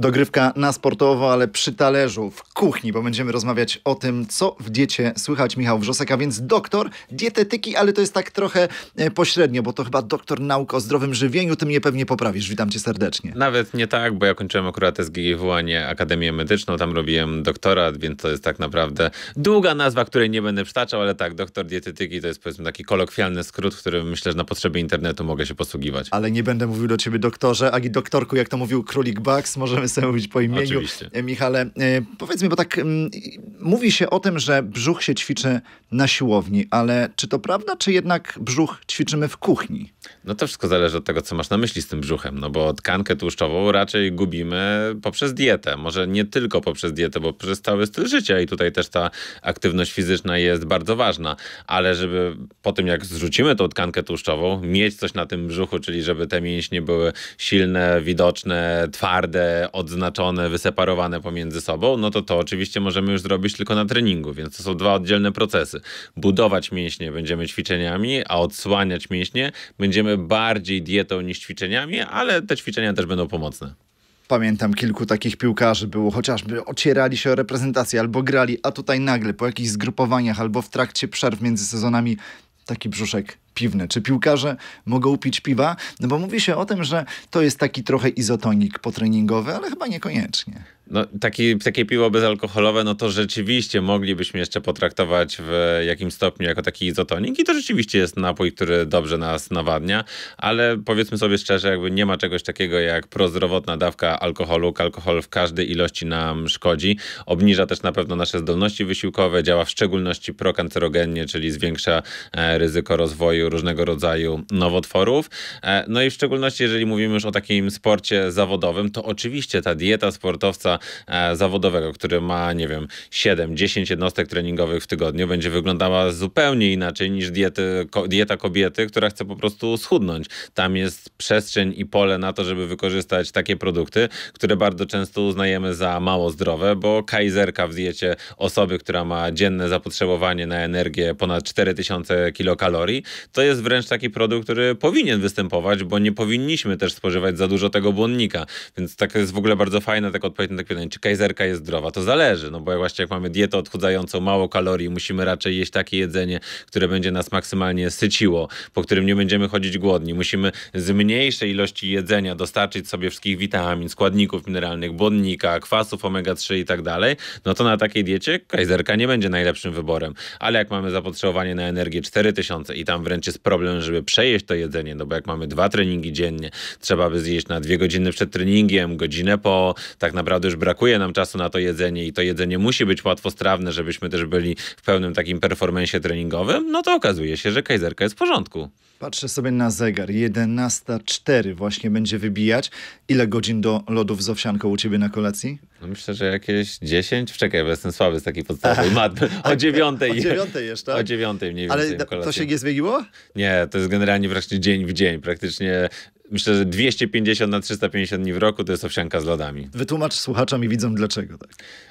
Dogrywka na sportowo, ale przy talerzu, w kuchni, bo będziemy rozmawiać o tym, co w diecie słychać Michał Wrzosek, a więc doktor dietetyki, ale to jest tak trochę e, pośrednio, bo to chyba doktor nauk o zdrowym żywieniu, ty mnie pewnie poprawisz. Witam cię serdecznie. Nawet nie tak, bo ja kończyłem akurat SGGW, a nie Akademię Medyczną, tam robiłem doktorat, więc to jest tak naprawdę długa nazwa, której nie będę przytaczał, ale tak, doktor dietetyki to jest powiedzmy taki kolokwialny skrót, który myślę, że na potrzeby internetu mogę się posługiwać. Ale nie będę mówił do ciebie doktorze, ani doktorku, jak to mówił Królik Bugs, możemy Chcę sobie mówić po imieniu. Oczywiście. E, Michale, e, powiedz mi, bo tak mm, mówi się o tym, że brzuch się ćwiczy na siłowni, ale czy to prawda, czy jednak brzuch ćwiczymy w kuchni? No to wszystko zależy od tego, co masz na myśli z tym brzuchem, no bo tkankę tłuszczową raczej gubimy poprzez dietę. Może nie tylko poprzez dietę, bo przez cały styl życia i tutaj też ta aktywność fizyczna jest bardzo ważna, ale żeby po tym, jak zrzucimy tą tkankę tłuszczową, mieć coś na tym brzuchu, czyli żeby te mięśnie były silne, widoczne, twarde, odznaczone, wyseparowane pomiędzy sobą, no to to oczywiście możemy już zrobić tylko na treningu, więc to są dwa oddzielne procesy. Budować mięśnie będziemy ćwiczeniami, a odsłaniać mięśnie będziemy będziemy bardziej dietą niż ćwiczeniami, ale te ćwiczenia też będą pomocne. Pamiętam kilku takich piłkarzy było, chociażby ocierali się o reprezentację albo grali, a tutaj nagle po jakichś zgrupowaniach albo w trakcie przerw między sezonami taki brzuszek piwny. Czy piłkarze mogą pić piwa? No bo mówi się o tym, że to jest taki trochę izotonik potreningowy, ale chyba niekoniecznie. No, taki, takie piwo bezalkoholowe, no to rzeczywiście moglibyśmy jeszcze potraktować w jakimś stopniu jako taki izotonik i to rzeczywiście jest napój, który dobrze nas nawadnia, ale powiedzmy sobie szczerze, jakby nie ma czegoś takiego jak prozdrowotna dawka alkoholu. Alkohol w każdej ilości nam szkodzi. Obniża też na pewno nasze zdolności wysiłkowe, działa w szczególności prokancerogennie, czyli zwiększa e, ryzyko rozwoju różnego rodzaju nowotworów. E, no i w szczególności, jeżeli mówimy już o takim sporcie zawodowym, to oczywiście ta dieta sportowca E, zawodowego, który ma, nie wiem, 7-10 jednostek treningowych w tygodniu, będzie wyglądała zupełnie inaczej niż diety, ko dieta kobiety, która chce po prostu schudnąć. Tam jest przestrzeń i pole na to, żeby wykorzystać takie produkty, które bardzo często uznajemy za mało zdrowe, bo kajzerka w diecie osoby, która ma dzienne zapotrzebowanie na energię ponad 4000 kilokalorii, to jest wręcz taki produkt, który powinien występować, bo nie powinniśmy też spożywać za dużo tego błonnika. Więc tak jest w ogóle bardzo fajna tak odpowiedź na takie pytanie, czy kajzerka jest zdrowa. To zależy, no bo właśnie jak mamy dietę odchudzającą, mało kalorii, musimy raczej jeść takie jedzenie, które będzie nas maksymalnie syciło, po którym nie będziemy chodzić głodni. Musimy z mniejszej ilości jedzenia dostarczyć sobie wszystkich witamin, składników mineralnych, błonnika, kwasów omega-3 i tak dalej, no to na takiej diecie kajzerka nie będzie najlepszym wyborem. Ale jak mamy zapotrzebowanie na energię 4000 i tam wręcz jest problem, żeby przejeść to jedzenie, no bo jak mamy dwa treningi dziennie, trzeba by zjeść na dwie godziny przed treningiem, godzinę po, tak naprawdę już brakuje nam czasu na to jedzenie i to jedzenie musi być łatwostrawne, żebyśmy też byli w pełnym takim performensie treningowym, no to okazuje się, że kajzerka jest w porządku. Patrzę sobie na zegar. 11.04 właśnie będzie wybijać. Ile godzin do lodów z owsianką u ciebie na kolacji? No myślę, że jakieś 10. Czekaj, bo jestem słaby z takiej podstawowej matmy. Tak. O 9. O 9 jeszcze? Tak? O 9 mniej więcej. Ale to się nie zmieniło? Nie, to jest generalnie właśnie dzień w dzień. Praktycznie myślę, że 250 na 350 dni w roku to jest owsianka z lodami. Wytłumacz słuchaczom i widzom dlaczego tak.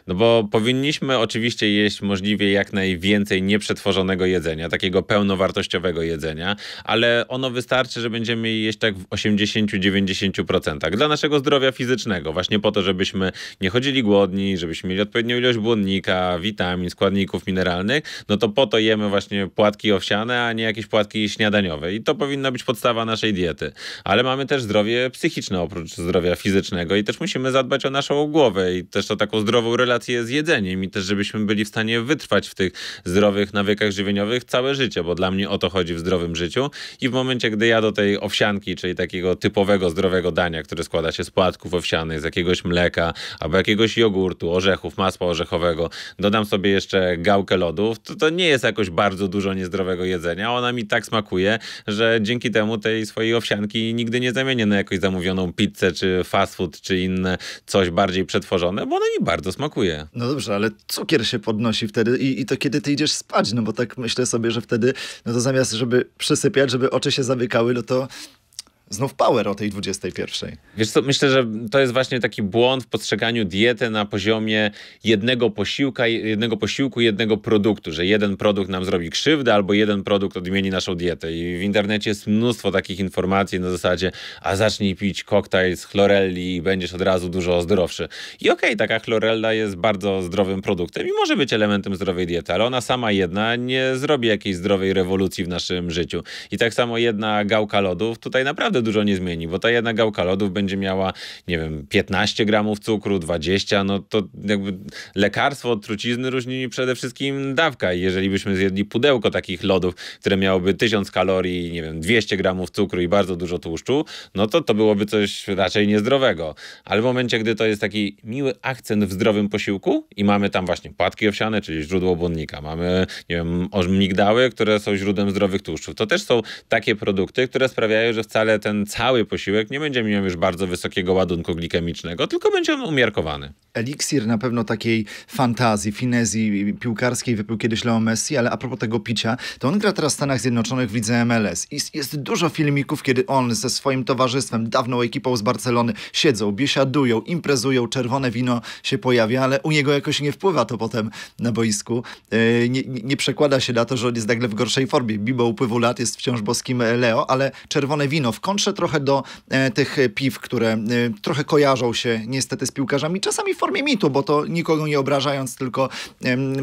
No bo powinniśmy oczywiście jeść możliwie jak najwięcej nieprzetworzonego jedzenia, takiego pełnowartościowego jedzenia, ale ono wystarczy, że będziemy jeść tak w 80-90% dla naszego zdrowia fizycznego, właśnie po to, żebyśmy nie chodzili głodni, żebyśmy mieli odpowiednią ilość błonnika, witamin, składników mineralnych, no to po to jemy właśnie płatki owsiane, a nie jakieś płatki śniadaniowe i to powinna być podstawa naszej diety. Ale mamy też zdrowie psychiczne oprócz zdrowia fizycznego i też musimy zadbać o naszą głowę i też o taką zdrową relację z jedzeniem i też żebyśmy byli w stanie wytrwać w tych zdrowych nawykach żywieniowych całe życie, bo dla mnie o to chodzi w zdrowym życiu i w momencie, gdy ja do tej owsianki, czyli takiego typowego zdrowego dania, które składa się z płatków owsianych, z jakiegoś mleka albo jakiegoś jogurtu, orzechów, masła orzechowego, dodam sobie jeszcze gałkę lodów, to, to nie jest jakoś bardzo dużo niezdrowego jedzenia, ona mi tak smakuje, że dzięki temu tej swojej owsianki nigdy nigdy nie zamienię na jakąś zamówioną pizzę, czy fast food, czy inne coś bardziej przetworzone, bo ono mi bardzo smakuje. No dobrze, ale cukier się podnosi wtedy i, i to kiedy ty idziesz spać, no bo tak myślę sobie, że wtedy, no to zamiast, żeby przysypiać, żeby oczy się zamykały, no to znów power o tej 21. Wiesz co, myślę, że to jest właśnie taki błąd w postrzeganiu diety na poziomie jednego posiłka, jednego posiłku, jednego produktu, że jeden produkt nam zrobi krzywdę albo jeden produkt odmieni naszą dietę i w internecie jest mnóstwo takich informacji na zasadzie, a zacznij pić koktajl z chlorelli i będziesz od razu dużo zdrowszy. I okej, okay, taka chlorella jest bardzo zdrowym produktem i może być elementem zdrowej diety, ale ona sama jedna nie zrobi jakiejś zdrowej rewolucji w naszym życiu. I tak samo jedna gałka lodów tutaj naprawdę naprawdę dużo nie zmieni, bo ta jedna gałka lodów będzie miała, nie wiem, 15 gramów cukru, 20, no to jakby lekarstwo od trucizny różni przede wszystkim dawka i jeżeli byśmy zjedli pudełko takich lodów, które miałoby 1000 kalorii, nie wiem, 200 gramów cukru i bardzo dużo tłuszczu, no to to byłoby coś raczej niezdrowego. Ale w momencie, gdy to jest taki miły akcent w zdrowym posiłku i mamy tam właśnie płatki owsiane, czyli źródło błonnika, mamy, nie wiem, migdały, które są źródłem zdrowych tłuszczów, to też są takie produkty, które sprawiają, że wcale te ten cały posiłek nie będzie miał już bardzo wysokiego ładunku glikemicznego, tylko będzie on umiarkowany. Eliksir na pewno takiej fantazji, finezji piłkarskiej wypił kiedyś Leo Messi, ale a propos tego picia, to on gra teraz w Stanach Zjednoczonych w lidze MLS i jest dużo filmików, kiedy on ze swoim towarzystwem, dawną ekipą z Barcelony siedzą, biesiadują, imprezują, czerwone wino się pojawia, ale u niego jakoś nie wpływa to potem na boisku. E, nie, nie przekłada się na to, że on jest nagle w gorszej formie. Mimo upływu lat jest wciąż boskim Leo, ale czerwone wino w kącie wątrzę trochę do e, tych piw, które e, trochę kojarzą się niestety z piłkarzami, czasami w formie mitu, bo to nikogo nie obrażając, tylko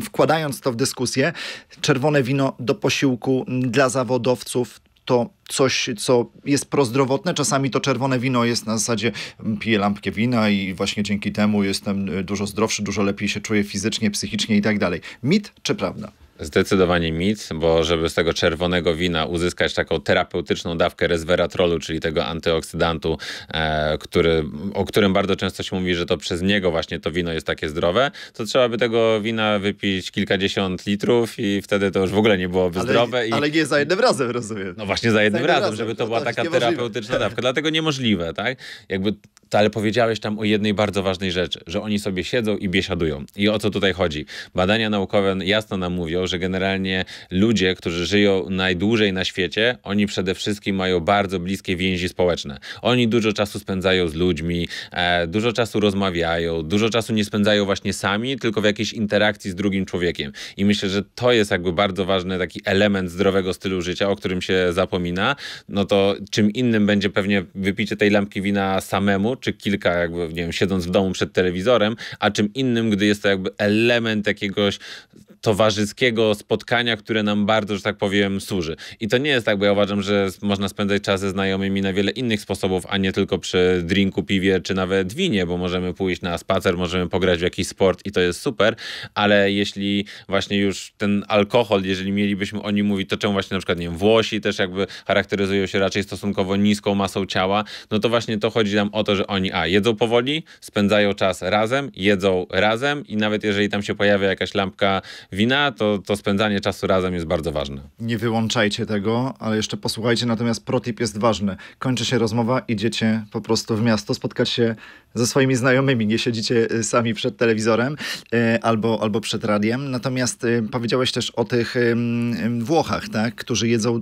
wkładając to w dyskusję. Czerwone wino do posiłku dla zawodowców to coś, co jest prozdrowotne. Czasami to czerwone wino jest na zasadzie piję lampkę wina i właśnie dzięki temu jestem e, dużo zdrowszy, dużo lepiej się czuję fizycznie, psychicznie i tak dalej. Mit czy prawda? Zdecydowanie mit, bo żeby z tego czerwonego wina uzyskać taką terapeutyczną dawkę resveratrolu, czyli tego antyoksydantu, e, który, o którym bardzo często się mówi, że to przez niego właśnie to wino jest takie zdrowe, to trzeba by tego wina wypić kilkadziesiąt litrów i wtedy to już w ogóle nie byłoby ale, zdrowe. I... Ale nie za jednym razem, rozumiem. No właśnie za jednym, za jednym razem, razem, żeby to, to no była tak, taka terapeutyczna dawka. Dlatego niemożliwe, tak? Jakby to ale powiedziałeś tam o jednej bardzo ważnej rzeczy, że oni sobie siedzą i biesiadują. I o co tutaj chodzi? Badania naukowe jasno nam mówią, że generalnie ludzie, którzy żyją najdłużej na świecie, oni przede wszystkim mają bardzo bliskie więzi społeczne. Oni dużo czasu spędzają z ludźmi, e, dużo czasu rozmawiają, dużo czasu nie spędzają właśnie sami, tylko w jakiejś interakcji z drugim człowiekiem. I myślę, że to jest jakby bardzo ważny taki element zdrowego stylu życia, o którym się zapomina. No to czym innym będzie pewnie wypicie tej lampki wina samemu, czy kilka, jakby, nie wiem, siedząc w domu przed telewizorem, a czym innym, gdy jest to jakby element jakiegoś towarzyskiego spotkania, które nam bardzo, że tak powiem, służy. I to nie jest tak, bo ja uważam, że można spędzać czas ze znajomymi na wiele innych sposobów, a nie tylko przy drinku, piwie czy nawet winie, bo możemy pójść na spacer, możemy pograć w jakiś sport i to jest super, ale jeśli właśnie już ten alkohol, jeżeli mielibyśmy o nim mówić, to czemu właśnie na przykład, nie wiem, Włosi też jakby charakteryzują się raczej stosunkowo niską masą ciała, no to właśnie to chodzi nam o to, że oni a, jedzą powoli, spędzają czas razem, jedzą razem i nawet jeżeli tam się pojawia jakaś lampka wina, to, to spędzanie czasu razem jest bardzo ważne. Nie wyłączajcie tego, ale jeszcze posłuchajcie, natomiast protip jest ważny. Kończy się rozmowa, idziecie po prostu w miasto, spotkać się ze swoimi znajomymi, nie siedzicie y, sami przed telewizorem y, albo, albo przed radiem. Natomiast y, powiedziałeś też o tych Włochach, tak, którzy jedzą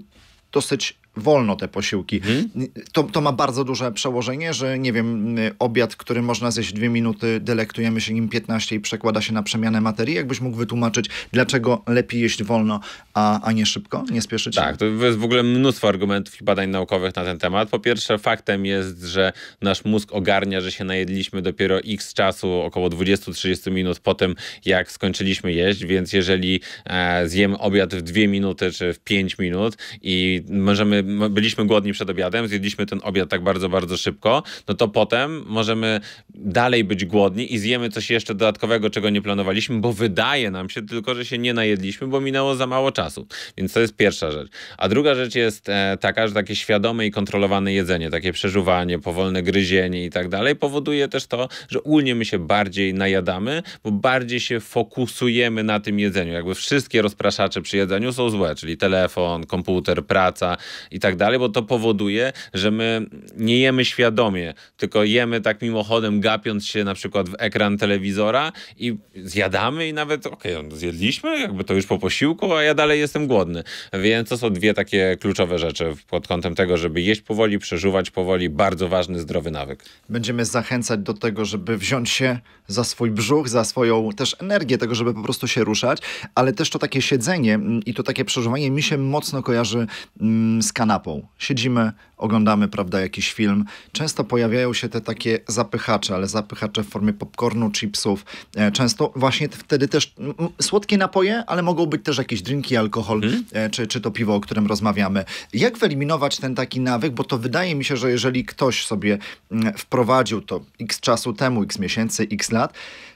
dosyć wolno te posiłki. Hmm? To, to ma bardzo duże przełożenie, że nie wiem, obiad, który można zjeść dwie minuty, delektujemy się nim 15 i przekłada się na przemianę materii. Jakbyś mógł wytłumaczyć, dlaczego lepiej jeść wolno, a, a nie szybko, nie spieszyć? Tak, to jest w ogóle mnóstwo argumentów i badań naukowych na ten temat. Po pierwsze, faktem jest, że nasz mózg ogarnia, że się najedliśmy dopiero x czasu, około 20-30 minut po tym, jak skończyliśmy jeść, więc jeżeli e, zjemy obiad w dwie minuty czy w pięć minut i możemy byliśmy głodni przed obiadem, zjedliśmy ten obiad tak bardzo, bardzo szybko, no to potem możemy dalej być głodni i zjemy coś jeszcze dodatkowego, czego nie planowaliśmy, bo wydaje nam się tylko, że się nie najedliśmy, bo minęło za mało czasu. Więc to jest pierwsza rzecz. A druga rzecz jest e, taka, że takie świadome i kontrolowane jedzenie, takie przeżuwanie, powolne gryzienie i tak dalej, powoduje też to, że ulnie my się bardziej najadamy, bo bardziej się fokusujemy na tym jedzeniu. Jakby wszystkie rozpraszacze przy jedzeniu są złe, czyli telefon, komputer, praca i tak dalej, bo to powoduje, że my nie jemy świadomie, tylko jemy tak mimochodem, gapiąc się na przykład w ekran telewizora i zjadamy i nawet, okej, okay, no, zjedliśmy, jakby to już po posiłku, a ja dalej jestem głodny. Więc to są dwie takie kluczowe rzeczy pod kątem tego, żeby jeść powoli, przeżuwać powoli, bardzo ważny, zdrowy nawyk. Będziemy zachęcać do tego, żeby wziąć się za swój brzuch, za swoją też energię tego, żeby po prostu się ruszać, ale też to takie siedzenie mm, i to takie przeżuwanie mi się mocno kojarzy mm, z kanapą. Siedzimy, oglądamy, prawda, jakiś film. Często pojawiają się te takie zapychacze, ale zapychacze w formie popcornu, chipsów. E, często właśnie wtedy też słodkie napoje, ale mogą być też jakieś drinki, alkohol, hmm? E, czy, czy to piwo, o którym rozmawiamy. Jak wyeliminować ten taki nawyk? Bo to wydaje mi się, że jeżeli ktoś sobie mm, wprowadził to x czasu temu, x miesięcy, x lat,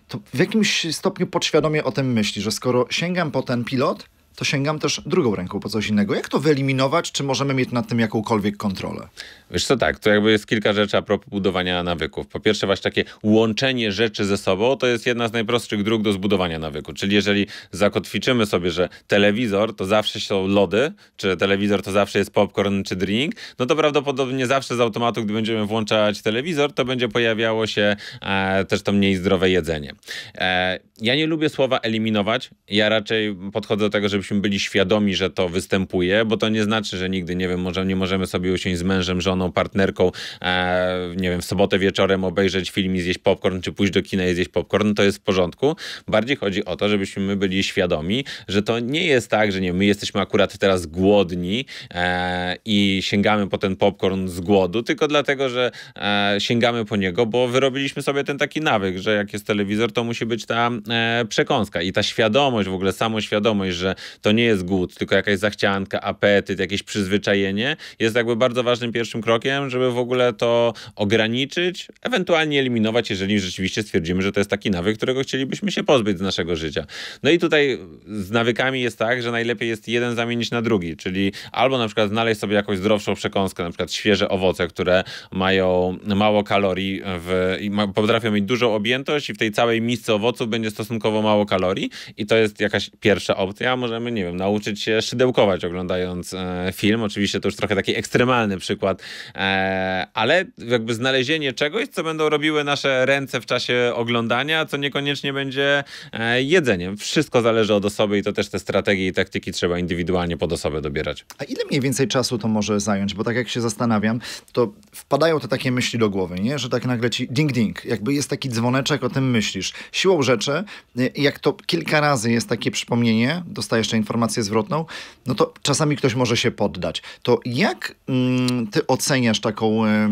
to w jakimś stopniu podświadomie o tym myśli, że skoro sięgam po ten pilot, to sięgam też drugą ręką po coś innego. Jak to wyeliminować? Czy możemy mieć nad tym jakąkolwiek kontrolę? Wiesz co, tak, to jakby jest kilka rzeczy a propos budowania nawyków. Po pierwsze właśnie takie łączenie rzeczy ze sobą to jest jedna z najprostszych dróg do zbudowania nawyku. Czyli jeżeli zakotwiczymy sobie, że telewizor to zawsze są lody, czy telewizor to zawsze jest popcorn czy drink, no to prawdopodobnie zawsze z automatu, gdy będziemy włączać telewizor, to będzie pojawiało się e, też to mniej zdrowe jedzenie. E, ja nie lubię słowa eliminować. Ja raczej podchodzę do tego, żeby żebyśmy byli świadomi, że to występuje, bo to nie znaczy, że nigdy, nie wiem, może, nie możemy sobie usiąść z mężem, żoną, partnerką, e, nie wiem, w sobotę wieczorem obejrzeć film i zjeść popcorn, czy pójść do kina i zjeść popcorn, to jest w porządku. Bardziej chodzi o to, żebyśmy my byli świadomi, że to nie jest tak, że nie, my jesteśmy akurat teraz głodni e, i sięgamy po ten popcorn z głodu, tylko dlatego, że e, sięgamy po niego, bo wyrobiliśmy sobie ten taki nawyk, że jak jest telewizor, to musi być ta e, przekąska i ta świadomość, w ogóle samoświadomość, że to nie jest głód, tylko jakaś zachcianka, apetyt, jakieś przyzwyczajenie, jest jakby bardzo ważnym pierwszym krokiem, żeby w ogóle to ograniczyć, ewentualnie eliminować, jeżeli rzeczywiście stwierdzimy, że to jest taki nawyk, którego chcielibyśmy się pozbyć z naszego życia. No i tutaj z nawykami jest tak, że najlepiej jest jeden zamienić na drugi, czyli albo na przykład znaleźć sobie jakąś zdrowszą przekąskę, na przykład świeże owoce, które mają mało kalorii w, i ma, potrafią mieć dużą objętość i w tej całej misce owoców będzie stosunkowo mało kalorii i to jest jakaś pierwsza opcja. Możemy możemy, nie wiem, nauczyć się szydełkować oglądając e, film. Oczywiście to już trochę taki ekstremalny przykład, e, ale jakby znalezienie czegoś, co będą robiły nasze ręce w czasie oglądania, co niekoniecznie będzie e, jedzeniem. Wszystko zależy od osoby i to też te strategie i taktyki trzeba indywidualnie pod osobę dobierać. A ile mniej więcej czasu to może zająć? Bo tak jak się zastanawiam, to wpadają te takie myśli do głowy, nie? Że tak nagle ci ding ding, jakby jest taki dzwoneczek, o tym myślisz. Siłą rzeczy, y, jak to kilka razy jest takie przypomnienie, dostajesz informację zwrotną, no to czasami ktoś może się poddać. To jak mm, ty oceniasz taką e,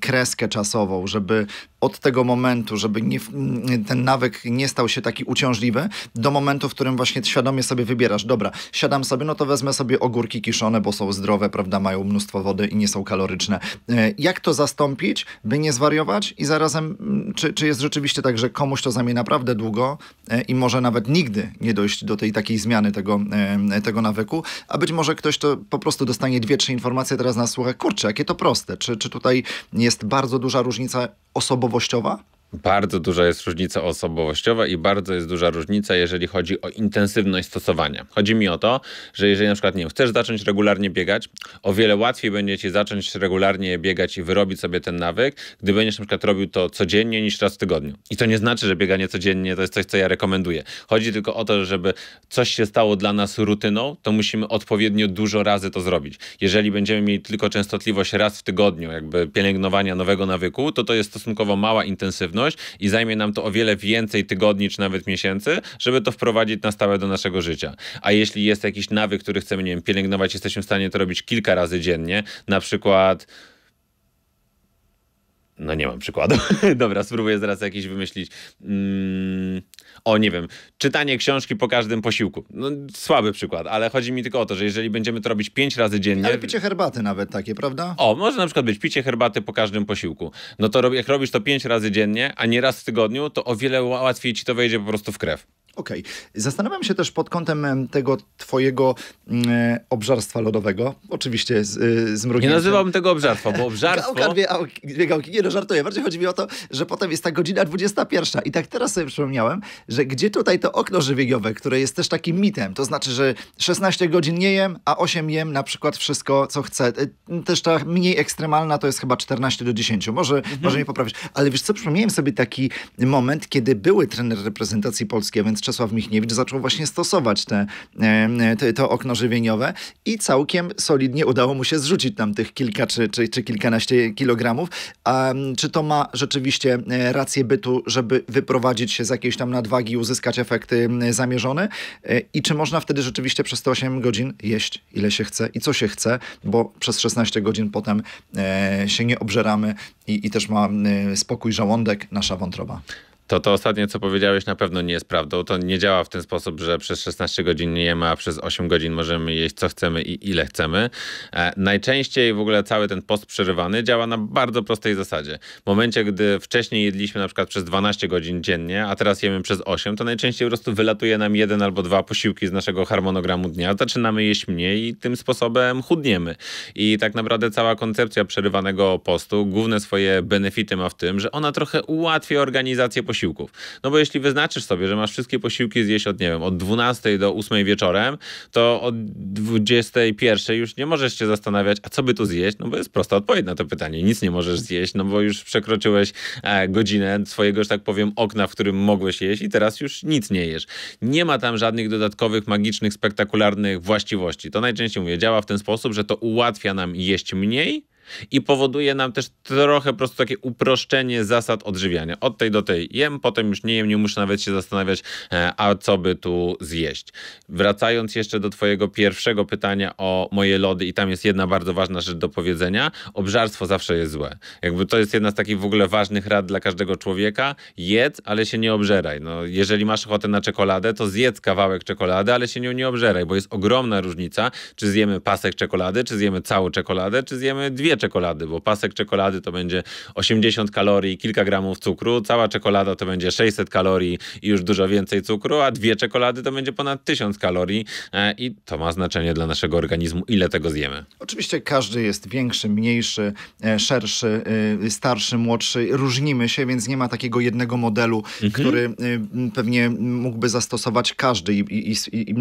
kreskę czasową, żeby od tego momentu, żeby nie, ten nawyk nie stał się taki uciążliwy, do momentu, w którym właśnie świadomie sobie wybierasz, dobra, siadam sobie, no to wezmę sobie ogórki kiszone, bo są zdrowe, prawda, mają mnóstwo wody i nie są kaloryczne. E, jak to zastąpić, by nie zwariować i zarazem, mm, czy, czy jest rzeczywiście tak, że komuś to zajmie naprawdę długo e, i może nawet nigdy nie dojść do tej takiej zmiany tego, e, tego nawyku, a być może ktoś to po prostu dostanie dwie, trzy informacje, teraz na słuchę. kurczę, jakie to proste, czy, czy tutaj jest bardzo duża różnica osobowości nowościowa? Bardzo duża jest różnica osobowościowa i bardzo jest duża różnica, jeżeli chodzi o intensywność stosowania. Chodzi mi o to, że jeżeli na przykład nie wiem, chcesz zacząć regularnie biegać, o wiele łatwiej będzie ci zacząć regularnie biegać i wyrobić sobie ten nawyk, gdy będziesz na przykład robił to codziennie niż raz w tygodniu. I to nie znaczy, że bieganie codziennie to jest coś, co ja rekomenduję. Chodzi tylko o to, żeby coś się stało dla nas rutyną, to musimy odpowiednio dużo razy to zrobić. Jeżeli będziemy mieli tylko częstotliwość raz w tygodniu, jakby pielęgnowania nowego nawyku, to to jest stosunkowo mała intensywność aktywność i zajmie nam to o wiele więcej tygodni czy nawet miesięcy, żeby to wprowadzić na stałe do naszego życia. A jeśli jest jakiś nawyk, który chcemy, nie wiem, pielęgnować, jesteśmy w stanie to robić kilka razy dziennie, na przykład no nie mam przykładu. Dobra, spróbuję zaraz jakiś wymyślić. Mm, o, nie wiem. Czytanie książki po każdym posiłku. No, słaby przykład, ale chodzi mi tylko o to, że jeżeli będziemy to robić pięć razy dziennie... Ale picie herbaty nawet takie, prawda? O, może na przykład być picie herbaty po każdym posiłku. No to jak robisz to pięć razy dziennie, a nie raz w tygodniu, to o wiele łatwiej ci to wejdzie po prostu w krew. Okej. Okay. Zastanawiam się też pod kątem tego twojego e, obżarstwa lodowego. Oczywiście z, e, y, z Nie nazywam tego obżarstwa, bo obżarstwo... Gałka, dwie, dwie gałki. Nie no, żartuję. Bardziej chodzi mi o to, że potem jest ta godzina 21. I tak teraz sobie przypomniałem, że gdzie tutaj to okno żywieniowe, które jest też takim mitem. To znaczy, że 16 godzin nie jem, a 8 jem na przykład wszystko, co chcę. Y, też ta mniej ekstremalna to jest chyba 14 do 10. Może, mhm. może mnie poprawić. Ale wiesz co, przypomniałem sobie taki moment, kiedy były trener reprezentacji polskiej, a więc Czesław Michniewicz zaczął właśnie stosować te, te, to okno żywieniowe i całkiem solidnie udało mu się zrzucić tam tych kilka czy, czy, czy kilkanaście kilogramów. A, czy to ma rzeczywiście e, rację bytu, żeby wyprowadzić się z jakiejś tam nadwagi i uzyskać efekty zamierzone? E, I czy można wtedy rzeczywiście przez te 8 godzin jeść ile się chce i co się chce, bo przez 16 godzin potem e, się nie obżeramy i, i też ma spokój żołądek, nasza wątroba. To to ostatnie, co powiedziałeś, na pewno nie jest prawdą. To nie działa w ten sposób, że przez 16 godzin nie jemy, a przez 8 godzin możemy jeść co chcemy i ile chcemy. E, najczęściej w ogóle cały ten post przerywany działa na bardzo prostej zasadzie. W momencie, gdy wcześniej jedliśmy na przykład przez 12 godzin dziennie, a teraz jemy przez 8, to najczęściej po prostu wylatuje nam jeden albo dwa posiłki z naszego harmonogramu dnia. Zaczynamy jeść mniej i tym sposobem chudniemy. I tak naprawdę cała koncepcja przerywanego postu, główne swoje benefity ma w tym, że ona trochę ułatwia organizację posiłków posiłków. No bo jeśli wyznaczysz sobie, że masz wszystkie posiłki zjeść od, nie wiem, od 12 do 8 wieczorem, to od 21 już nie możesz się zastanawiać, a co by tu zjeść? No bo jest prosta odpowiedź na to pytanie. Nic nie możesz zjeść, no bo już przekroczyłeś e, godzinę swojego, że tak powiem, okna, w którym mogłeś jeść i teraz już nic nie jesz. Nie ma tam żadnych dodatkowych, magicznych, spektakularnych właściwości. To najczęściej mówię, działa w ten sposób, że to ułatwia nam jeść mniej, i powoduje nam też trochę po prostu takie uproszczenie zasad odżywiania. Od tej do tej jem, potem już nie jem, nie muszę nawet się zastanawiać, e, a co by tu zjeść. Wracając jeszcze do twojego pierwszego pytania o moje lody i tam jest jedna bardzo ważna rzecz do powiedzenia. Obżarstwo zawsze jest złe. Jakby to jest jedna z takich w ogóle ważnych rad dla każdego człowieka. Jedz, ale się nie obżeraj. No, jeżeli masz ochotę na czekoladę, to zjedz kawałek czekolady, ale się nią nie obżeraj, bo jest ogromna różnica, czy zjemy pasek czekolady, czy zjemy całą czekoladę, czy zjemy dwie je czekolady, bo pasek czekolady to będzie 80 kalorii, kilka gramów cukru, cała czekolada to będzie 600 kalorii i już dużo więcej cukru, a dwie czekolady to będzie ponad 1000 kalorii e, i to ma znaczenie dla naszego organizmu, ile tego zjemy. Oczywiście każdy jest większy, mniejszy, e, szerszy, e, starszy, młodszy. Różnimy się, więc nie ma takiego jednego modelu, mhm. który pewnie mógłby zastosować każdy i, i, i, i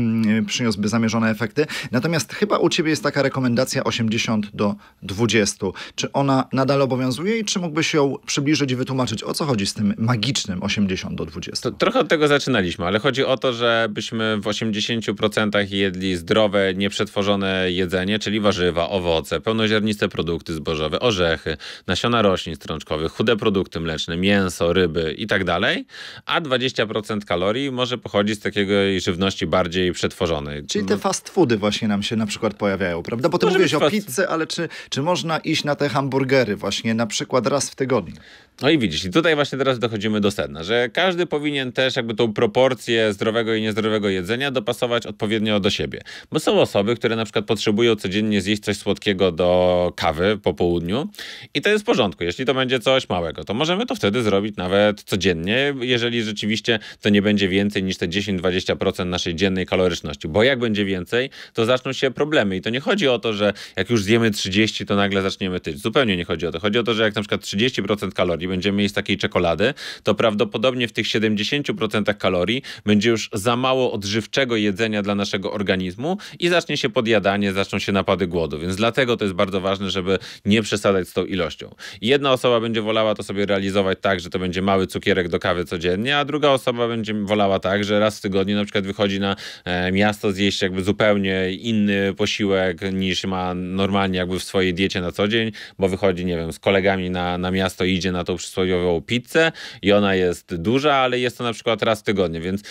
przyniósłby zamierzone efekty. Natomiast chyba u ciebie jest taka rekomendacja 80 do 20. 20. Czy ona nadal obowiązuje i czy mógłbyś ją przybliżyć i wytłumaczyć, o co chodzi z tym magicznym 80 do 20? To trochę od tego zaczynaliśmy, ale chodzi o to, żebyśmy w 80% jedli zdrowe, nieprzetworzone jedzenie, czyli warzywa, owoce, pełnoziarniste produkty zbożowe, orzechy, nasiona roślin strączkowych, chude produkty mleczne, mięso, ryby i tak dalej, a 20% kalorii może pochodzić z takiego żywności bardziej przetworzonej. Czyli te fast foody właśnie nam się na przykład pojawiają, prawda? Bo ty Może mówiłeś o fast... pizzy, ale czy, czy można można iść na te hamburgery właśnie na przykład raz w tygodniu. No i widzisz, i tutaj właśnie teraz dochodzimy do sedna, że każdy powinien też jakby tą proporcję zdrowego i niezdrowego jedzenia dopasować odpowiednio do siebie. Bo są osoby, które na przykład potrzebują codziennie zjeść coś słodkiego do kawy po południu i to jest w porządku. Jeśli to będzie coś małego, to możemy to wtedy zrobić nawet codziennie, jeżeli rzeczywiście to nie będzie więcej niż te 10-20% naszej dziennej kaloryczności. Bo jak będzie więcej, to zaczną się problemy. I to nie chodzi o to, że jak już zjemy 30, to nagle zaczniemy tyć. Zupełnie nie chodzi o to. Chodzi o to, że jak na przykład 30% kalorii będziemy mieć z takiej czekolady, to prawdopodobnie w tych 70% kalorii będzie już za mało odżywczego jedzenia dla naszego organizmu i zacznie się podjadanie, zaczną się napady głodu. Więc dlatego to jest bardzo ważne, żeby nie przesadzać z tą ilością. Jedna osoba będzie wolała to sobie realizować tak, że to będzie mały cukierek do kawy codziennie, a druga osoba będzie wolała tak, że raz w tygodniu na przykład wychodzi na e, miasto zjeść jakby zupełnie inny posiłek niż ma normalnie jakby w swojej diecie na co dzień, bo wychodzi, nie wiem, z kolegami na, na miasto i idzie na tą przysłowiową pizzę i ona jest duża, ale jest to na przykład raz w tygodniu, więc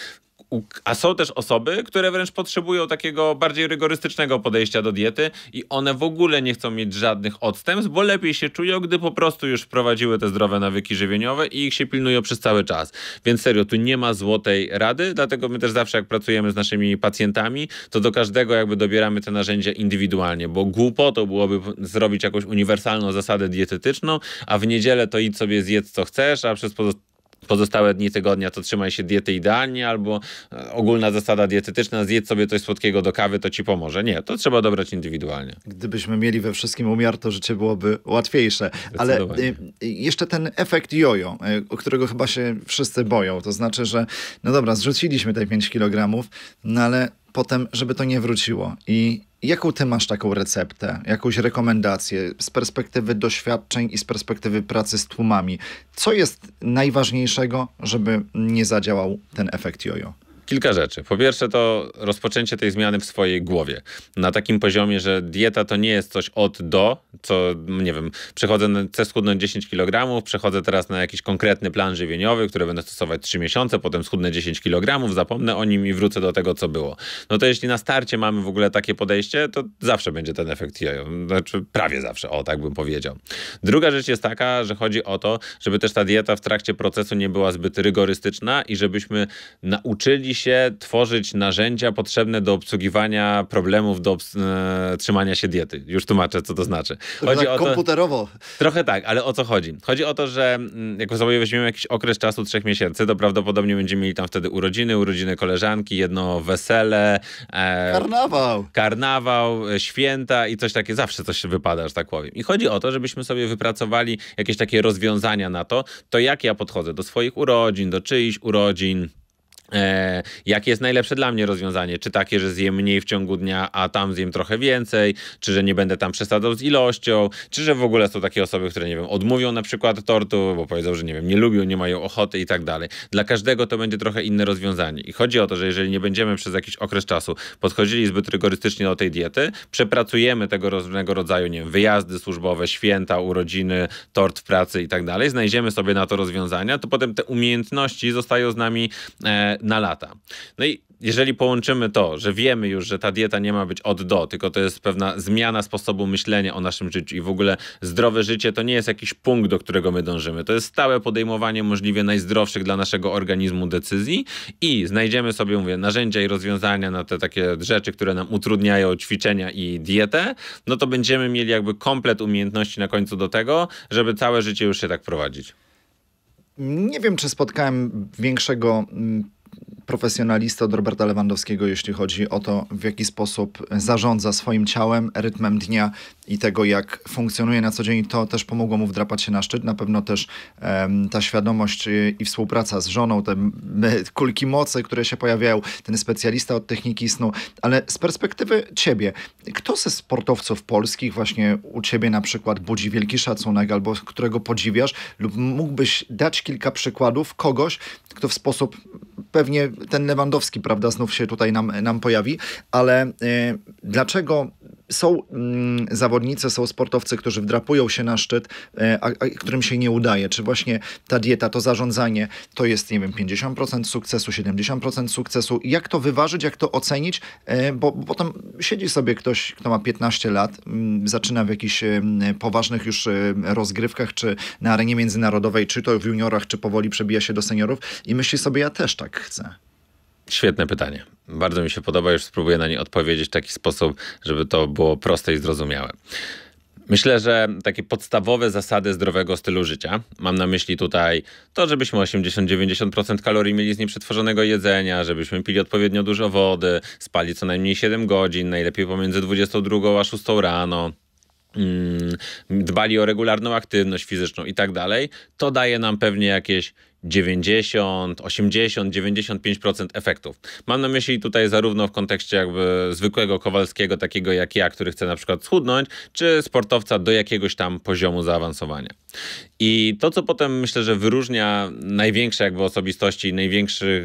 a są też osoby, które wręcz potrzebują takiego bardziej rygorystycznego podejścia do diety i one w ogóle nie chcą mieć żadnych odstępstw, bo lepiej się czują, gdy po prostu już wprowadziły te zdrowe nawyki żywieniowe i ich się pilnują przez cały czas. Więc serio, tu nie ma złotej rady, dlatego my też zawsze jak pracujemy z naszymi pacjentami, to do każdego jakby dobieramy te narzędzia indywidualnie, bo głupotą byłoby zrobić jakąś uniwersalną zasadę dietetyczną, a w niedzielę to idź sobie zjedz co chcesz, a przez pozostałe Pozostałe dni tygodnia to trzymaj się diety idealnie, albo e, ogólna zasada dietetyczna, zjedz sobie coś słodkiego do kawy, to ci pomoże. Nie, to trzeba dobrać indywidualnie. Gdybyśmy mieli we wszystkim umiar, to życie byłoby łatwiejsze. Ale y, y, jeszcze ten efekt jojo, y, o którego chyba się wszyscy boją. To znaczy, że no dobra, zrzuciliśmy te 5 kg, no ale potem, żeby to nie wróciło. I jaką ty masz taką receptę, jakąś rekomendację z perspektywy doświadczeń i z perspektywy pracy z tłumami? Co jest najważniejszego, żeby nie zadziałał ten efekt jojo? Kilka rzeczy. Po pierwsze to rozpoczęcie tej zmiany w swojej głowie. Na takim poziomie, że dieta to nie jest coś od do, co nie wiem, przechodzę, chcę schudnąć 10 kg, przechodzę teraz na jakiś konkretny plan żywieniowy, który będę stosować 3 miesiące, potem schudnę 10 kg, zapomnę o nim i wrócę do tego, co było. No to jeśli na starcie mamy w ogóle takie podejście, to zawsze będzie ten efekt jojo. Znaczy prawie zawsze, o tak bym powiedział. Druga rzecz jest taka, że chodzi o to, żeby też ta dieta w trakcie procesu nie była zbyt rygorystyczna i żebyśmy nauczyli się się tworzyć narzędzia potrzebne do obsługiwania problemów, do e, trzymania się diety. Już tłumaczę, co to znaczy. Chodzi tak o to, komputerowo. Trochę tak, ale o co chodzi? Chodzi o to, że mm, jak sobie weźmiemy jakiś okres czasu trzech miesięcy, to prawdopodobnie będziemy mieli tam wtedy urodziny, urodziny koleżanki, jedno wesele. E, karnawał. Karnawał, e, święta i coś takie. Zawsze coś się wypada, że tak powiem. I chodzi o to, żebyśmy sobie wypracowali jakieś takie rozwiązania na to, to jak ja podchodzę do swoich urodzin, do czyichś urodzin, E, jakie jest najlepsze dla mnie rozwiązanie? Czy takie, że zjem mniej w ciągu dnia, a tam zjem trochę więcej? Czy że nie będę tam przesadzał z ilością? Czy że w ogóle są takie osoby, które, nie wiem, odmówią na przykład tortu, bo powiedzą, że nie wiem, nie lubią, nie mają ochoty i tak dalej. Dla każdego to będzie trochę inne rozwiązanie. I chodzi o to, że jeżeli nie będziemy przez jakiś okres czasu podchodzili zbyt rygorystycznie do tej diety, przepracujemy tego różnego rodzaju, nie wiem, wyjazdy służbowe, święta, urodziny, tort w pracy i tak dalej, znajdziemy sobie na to rozwiązania, to potem te umiejętności zostają z nami e, na lata. No i jeżeli połączymy to, że wiemy już, że ta dieta nie ma być od do, tylko to jest pewna zmiana sposobu myślenia o naszym życiu i w ogóle zdrowe życie to nie jest jakiś punkt, do którego my dążymy. To jest stałe podejmowanie możliwie najzdrowszych dla naszego organizmu decyzji i znajdziemy sobie, mówię, narzędzia i rozwiązania na te takie rzeczy, które nam utrudniają ćwiczenia i dietę, no to będziemy mieli jakby komplet umiejętności na końcu do tego, żeby całe życie już się tak prowadzić. Nie wiem, czy spotkałem większego mm, profesjonalista od Roberta Lewandowskiego, jeśli chodzi o to, w jaki sposób zarządza swoim ciałem, rytmem dnia, i tego, jak funkcjonuje na co dzień, to też pomogło mu wdrapać się na szczyt. Na pewno też um, ta świadomość y, i współpraca z żoną, te kulki mocy, które się pojawiają, ten specjalista od techniki snu. Ale z perspektywy ciebie, kto ze sportowców polskich właśnie u ciebie na przykład budzi wielki szacunek albo którego podziwiasz lub mógłbyś dać kilka przykładów kogoś, kto w sposób pewnie ten Lewandowski, prawda, znów się tutaj nam, nam pojawi, ale y, dlaczego są mm, zawodnicy, są sportowcy, którzy wdrapują się na szczyt, e, a, a, którym się nie udaje. Czy właśnie ta dieta, to zarządzanie to jest, nie wiem, 50% sukcesu, 70% sukcesu? Jak to wyważyć, jak to ocenić? Bo, e, bo potem siedzi sobie ktoś, kto ma 15 lat, mm, zaczyna w jakichś e, mm, poważnych już rozgrywkach, czy na arenie międzynarodowej, czy to w juniorach, czy powoli przebija się do seniorów i myśli sobie, ja też tak chcę. Świetne pytanie. Bardzo mi się podoba, już spróbuję na nie odpowiedzieć w taki sposób, żeby to było proste i zrozumiałe. Myślę, że takie podstawowe zasady zdrowego stylu życia, mam na myśli tutaj to, żebyśmy 80-90% kalorii mieli z nieprzetworzonego jedzenia, żebyśmy pili odpowiednio dużo wody, spali co najmniej 7 godzin, najlepiej pomiędzy 22 a 6 rano, mm, dbali o regularną aktywność fizyczną i tak dalej, to daje nam pewnie jakieś 90, 80, 95% efektów. Mam na myśli tutaj zarówno w kontekście jakby zwykłego Kowalskiego, takiego jak ja, który chce na przykład schudnąć, czy sportowca do jakiegoś tam poziomu zaawansowania. I to, co potem myślę, że wyróżnia największe jakby osobistości, największych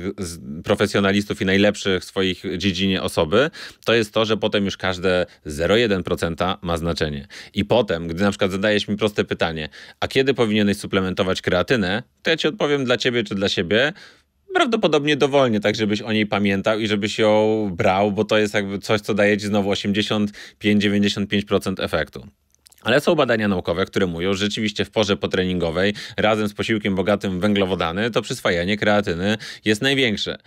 profesjonalistów i najlepszych w swoich dziedzinie osoby, to jest to, że potem już każde 0,1% ma znaczenie. I potem, gdy na przykład zadajesz mi proste pytanie, a kiedy powinieneś suplementować kreatynę, to ja ci odpowiem dla ciebie czy dla siebie, prawdopodobnie dowolnie, tak żebyś o niej pamiętał i żebyś ją brał, bo to jest jakby coś, co daje ci znowu 85-95% efektu. Ale są badania naukowe, które mówią, że rzeczywiście w porze potreningowej razem z posiłkiem bogatym w węglowodany to przyswajanie kreatyny jest największe.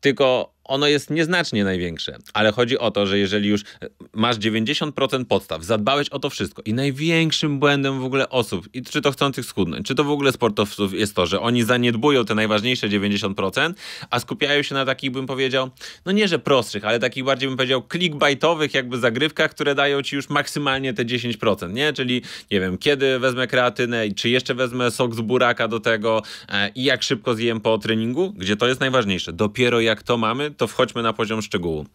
Tylko ono jest nieznacznie największe, ale chodzi o to, że jeżeli już e, masz 90% podstaw, zadbałeś o to wszystko i największym błędem w ogóle osób, i czy to chcących schudnąć, czy to w ogóle sportowców jest to, że oni zaniedbują te najważniejsze 90%, a skupiają się na takich, bym powiedział, no nie, że prostszych, ale takich bardziej bym powiedział clickbaitowych jakby zagrywkach, które dają ci już maksymalnie te 10%, nie? Czyli nie wiem, kiedy wezmę kreatynę, czy jeszcze wezmę sok z buraka do tego e, i jak szybko zjem po treningu, gdzie to jest najważniejsze. Dopiero jak to mamy, to wchodźmy na poziom szczegółu.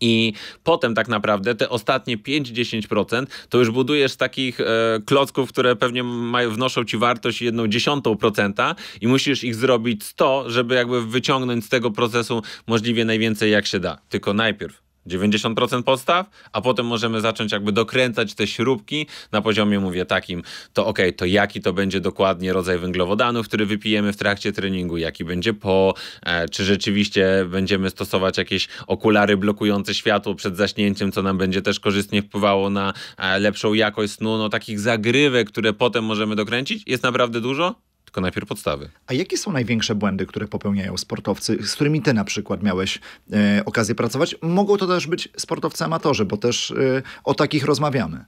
I potem tak naprawdę te ostatnie 5-10% to już budujesz takich e, klocków, które pewnie mają, wnoszą ci wartość jedną dziesiątą procenta i musisz ich zrobić 100, żeby jakby wyciągnąć z tego procesu możliwie najwięcej jak się da. Tylko najpierw 90% podstaw, a potem możemy zacząć jakby dokręcać te śrubki na poziomie, mówię, takim, to ok, to jaki to będzie dokładnie rodzaj węglowodanów, który wypijemy w trakcie treningu, jaki będzie po, e, czy rzeczywiście będziemy stosować jakieś okulary blokujące światło przed zaśnięciem, co nam będzie też korzystnie wpływało na e, lepszą jakość snu, no takich zagrywek, które potem możemy dokręcić, jest naprawdę dużo, tylko najpierw podstawy. A jakie są największe błędy, które popełniają sportowcy, z którymi ty na przykład miałeś e, okazję pracować? Mogą to też być sportowcy amatorzy, bo też e, o takich rozmawiamy.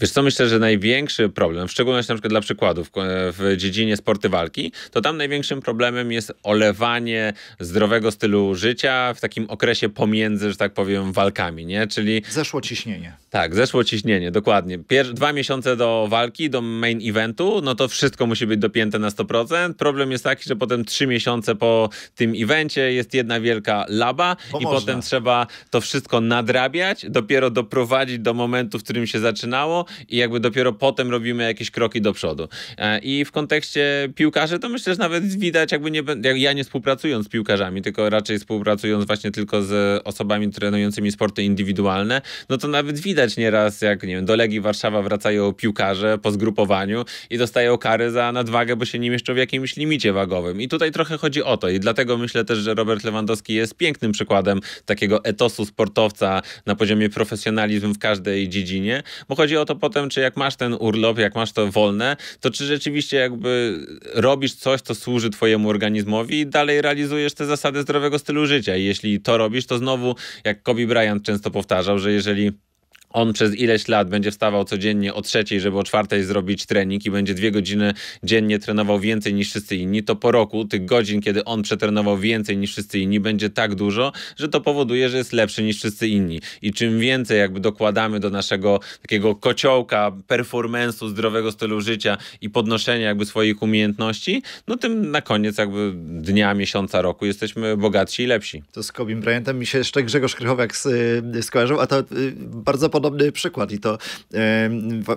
Wiesz co, myślę, że największy problem, w szczególności na przykład dla przykładów e, w dziedzinie sporty walki, to tam największym problemem jest olewanie zdrowego stylu życia w takim okresie pomiędzy, że tak powiem, walkami, nie? Czyli... Zeszło ciśnienie. Tak, zeszło ciśnienie, dokładnie. Pier... Dwa miesiące do walki, do main eventu, no to wszystko musi być dopięte na 100 100%. Problem jest taki, że potem trzy miesiące po tym evencie jest jedna wielka laba Bo i można. potem trzeba to wszystko nadrabiać, dopiero doprowadzić do momentu, w którym się zaczynało i jakby dopiero potem robimy jakieś kroki do przodu. E, I w kontekście piłkarzy to myślę, że nawet widać jakby nie, ja nie współpracując z piłkarzami, tylko raczej współpracując właśnie tylko z osobami trenującymi sporty indywidualne, no to nawet widać nieraz, jak nie wiem, do Legii Warszawa wracają piłkarze po zgrupowaniu i dostają kary za nadwagę, bo się nimi nim jeszcze w jakimś limicie wagowym. I tutaj trochę chodzi o to i dlatego myślę też, że Robert Lewandowski jest pięknym przykładem takiego etosu sportowca na poziomie profesjonalizmu w każdej dziedzinie, bo chodzi o to potem, czy jak masz ten urlop, jak masz to wolne, to czy rzeczywiście jakby robisz coś, co służy twojemu organizmowi i dalej realizujesz te zasady zdrowego stylu życia. I jeśli to robisz, to znowu, jak Kobe Bryant często powtarzał, że jeżeli on przez ileś lat będzie wstawał codziennie o trzeciej, żeby o czwartej zrobić trening i będzie dwie godziny dziennie trenował więcej niż wszyscy inni, to po roku tych godzin, kiedy on przetrenował więcej niż wszyscy inni, będzie tak dużo, że to powoduje, że jest lepszy niż wszyscy inni. I czym więcej jakby dokładamy do naszego takiego kociołka performance'u, zdrowego stylu życia i podnoszenia jakby swoich umiejętności, no tym na koniec jakby dnia, miesiąca, roku jesteśmy bogatsi i lepsi. To z Kobim Bryantem mi się jeszcze Grzegorz Krychowiak y, skojarzył, a to y, bardzo podobne podobny przykład i to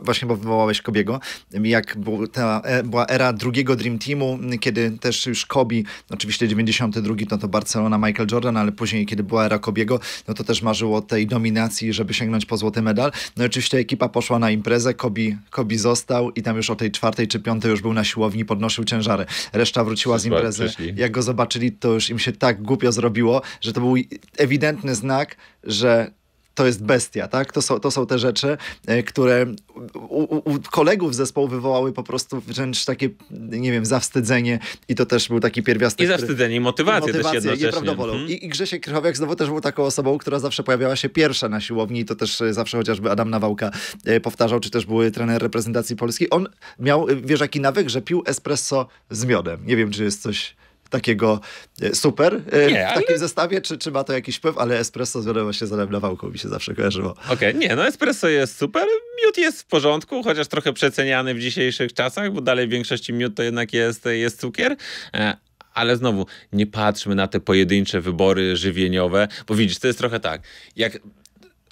właśnie bo wywołałeś Kobiego, jak ta, e, była era drugiego Dream Teamu, kiedy też już Kobi, oczywiście 92 no to Barcelona, Michael Jordan, ale później kiedy była era Kobiego, no to też marzyło o tej dominacji, żeby sięgnąć po złoty medal. No i oczywiście ekipa poszła na imprezę, Kobi, Kobi został i tam już o tej czwartej czy piątej już był na siłowni, podnosił ciężary. Reszta wróciła z imprezy. Jak go zobaczyli, to już im się tak głupio zrobiło, że to był ewidentny znak, że to jest bestia, tak? To są, to są te rzeczy, e, które u, u kolegów z zespołu wywołały po prostu wręcz takie, nie wiem, zawstydzenie i to też był taki pierwiastek. I zawstydzenie, i motywację, motywacja, motywację też jednocześnie. Mhm. I, mm. I, Grzesiek Krychowiak znowu też był taką osobą, która zawsze pojawiała się pierwsza na siłowni i to też e, zawsze chociażby Adam Nawałka e, powtarzał, czy też były trener reprezentacji polskiej. On miał, wiesz, jaki nawyk, że pił espresso z miodem. Nie wiem, czy jest coś takiego e, super e, nie, w takim zestawie, czy, czy ma to jakiś wpływ, ale espresso z właśnie zalem nawałką mi się zawsze kojarzyło. Okej, okay, nie, no espresso jest super, miód jest w porządku, chociaż trochę przeceniany w dzisiejszych czasach, bo dalej w większości miód to jednak jest, jest cukier, e, ale znowu, nie patrzmy na te pojedyncze wybory żywieniowe, bo widzisz, to jest trochę tak, jak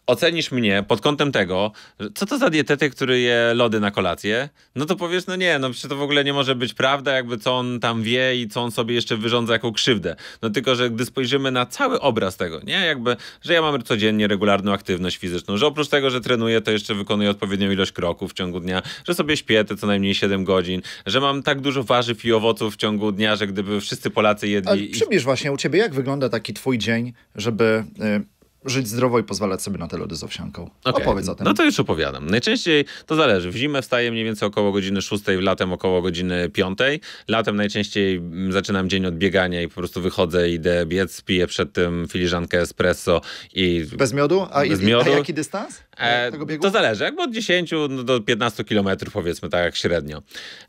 ocenisz mnie pod kątem tego, co to za dietetyk, który je lody na kolację, no to powiesz, no nie, no przecież to w ogóle nie może być prawda, jakby co on tam wie i co on sobie jeszcze wyrządza jako krzywdę. No tylko, że gdy spojrzymy na cały obraz tego, nie, jakby, że ja mam codziennie regularną aktywność fizyczną, że oprócz tego, że trenuję, to jeszcze wykonuję odpowiednią ilość kroków w ciągu dnia, że sobie śpię te co najmniej 7 godzin, że mam tak dużo warzyw i owoców w ciągu dnia, że gdyby wszyscy Polacy jedli... A przybliż właśnie u ciebie, jak wygląda taki twój dzień, żeby... Y, żyć zdrowo i pozwalać sobie na te lody z owsianką. Okay. Opowiedz o tym. No to już opowiadam. Najczęściej to zależy. W zimę wstaję mniej więcej około godziny 6, latem około godziny 5. Latem najczęściej mm, zaczynam dzień od biegania i po prostu wychodzę, idę biec, piję przed tym filiżankę espresso i... Bez miodu? A, bez i, miodu. a jaki dystans? E, e to zależy, jakby od 10 no, do 15 km powiedzmy tak średnio.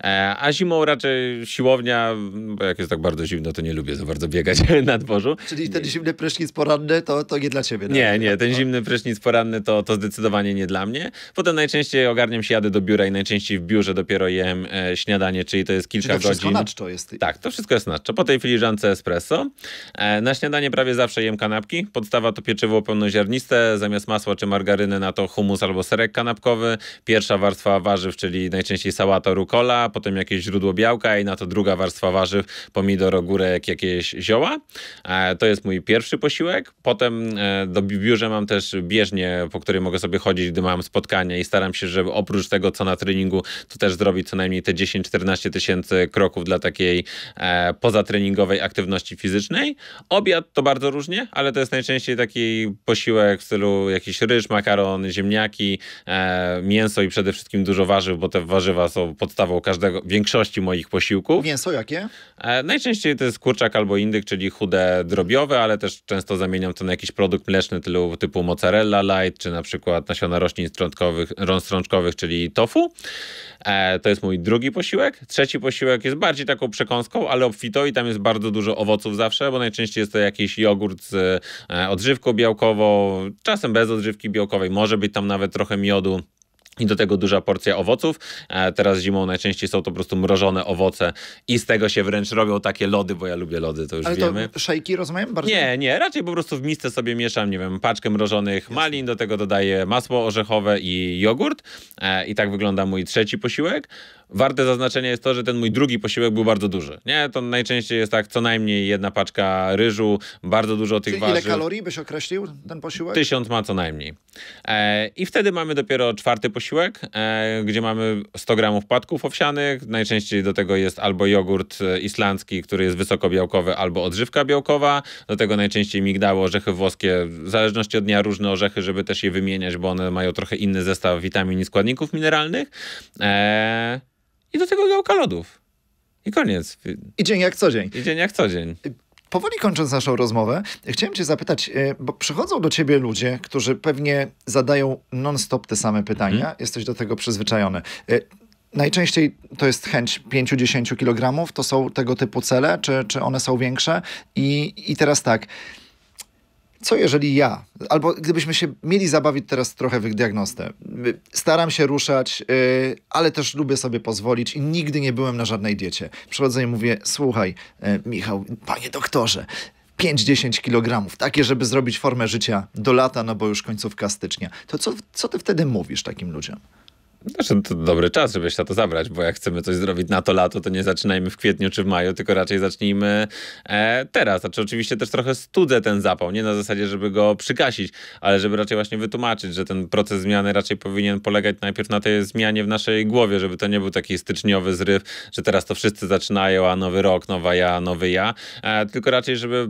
E, a zimą raczej siłownia, bo jak jest tak bardzo zimno, to nie lubię za bardzo biegać na dworzu. Czyli ten zimny prysznic poranny to, to nie dla ciebie. Nie, nie, nie, tak? ten no. zimny prysznic poranny to, to zdecydowanie nie dla mnie. Potem najczęściej ogarniam się, jadę do biura i najczęściej w biurze dopiero jem e, śniadanie, czyli to jest kilka czyli to godzin. To wszystko jest. Tak, to wszystko jest naczczo. Po tej filiżance espresso. E, na śniadanie prawie zawsze jem kanapki. Podstawa to pieczywo pełnoziarniste, zamiast masła czy margaryny na to humus albo serek kanapkowy, pierwsza warstwa warzyw, czyli najczęściej sałata, rukola, potem jakieś źródło białka i na to druga warstwa warzyw, pomidor, ogórek, jakieś zioła. E, to jest mój pierwszy posiłek. Potem e, do biurze mam też bieżnię, po której mogę sobie chodzić, gdy mam spotkanie i staram się, żeby oprócz tego, co na treningu, to też zrobić co najmniej te 10-14 tysięcy kroków dla takiej e, pozatreningowej aktywności fizycznej. Obiad to bardzo różnie, ale to jest najczęściej taki posiłek w stylu jakiś ryż, makaron, ziemniaki, e, mięso i przede wszystkim dużo warzyw, bo te warzywa są podstawą każdego, większości moich posiłków. Mięso jakie? E, najczęściej to jest kurczak albo indyk, czyli chude drobiowe, ale też często zamieniam to na jakiś produkt mleczny tylu, typu mozzarella light, czy na przykład nasiona roślin strączkowych, strączkowych czyli tofu. E, to jest mój drugi posiłek. Trzeci posiłek jest bardziej taką przekąską, ale obfito i tam jest bardzo dużo owoców zawsze, bo najczęściej jest to jakiś jogurt z e, odżywką białkową, czasem bez odżywki białkowej, może może być tam nawet trochę miodu. I do tego duża porcja owoców. E, teraz zimą najczęściej są to po prostu mrożone owoce i z tego się wręcz robią takie lody, bo ja lubię lody, to już Ale wiemy. To szejki rozumiem? bardzo. Nie, nie, raczej po prostu w misce sobie mieszam, nie wiem, paczkę mrożonych Jasne. malin, do tego dodaję masło orzechowe i jogurt. E, I tak wygląda mój trzeci posiłek. Warte zaznaczenia jest to, że ten mój drugi posiłek był bardzo duży. Nie, to najczęściej jest tak co najmniej jedna paczka ryżu, bardzo dużo tych Czyli warzyw. Ile kalorii byś określił ten posiłek? Tysiąc ma co najmniej. E, I wtedy mamy dopiero czwarty posiłek, e, gdzie mamy 100 gramów płatków owsianych. Najczęściej do tego jest albo jogurt e, islandzki, który jest wysokobiałkowy, albo odżywka białkowa. Do tego najczęściej migdały, orzechy włoskie, w zależności od dnia różne orzechy, żeby też je wymieniać, bo one mają trochę inny zestaw witamin i składników mineralnych. E, i do tego gałka lodów. I koniec. I dzień jak co dzień. I dzień jak co dzień. Powoli kończąc naszą rozmowę, chciałem Cię zapytać, e, bo przychodzą do Ciebie ludzie, którzy pewnie zadają non-stop te same pytania, mhm. jesteś do tego przyzwyczajony. E, najczęściej to jest chęć 5-10 kg, to są tego typu cele, czy, czy one są większe? I, i teraz tak co jeżeli ja, albo gdybyśmy się mieli zabawić teraz trochę w diagnostę. Y, staram się ruszać, y, ale też lubię sobie pozwolić i nigdy nie byłem na żadnej diecie. Przychodzę i mówię, słuchaj, y, Michał, panie doktorze, 5-10 kg, takie, żeby zrobić formę życia do lata, no bo już końcówka stycznia. To co, co ty wtedy mówisz takim ludziom? Znaczy, no to dobry czas, żeby się to zabrać, bo jak chcemy coś zrobić na to lato, to nie zaczynajmy w kwietniu czy w maju, tylko raczej zacznijmy e, teraz. Znaczy, oczywiście też trochę studzę ten zapał, nie na zasadzie, żeby go przygasić, ale żeby raczej właśnie wytłumaczyć, że ten proces zmiany raczej powinien polegać najpierw na tej zmianie w naszej głowie, żeby to nie był taki styczniowy zryw, że teraz to wszyscy zaczynają, a nowy rok, nowa ja, nowy ja, e, tylko raczej, żeby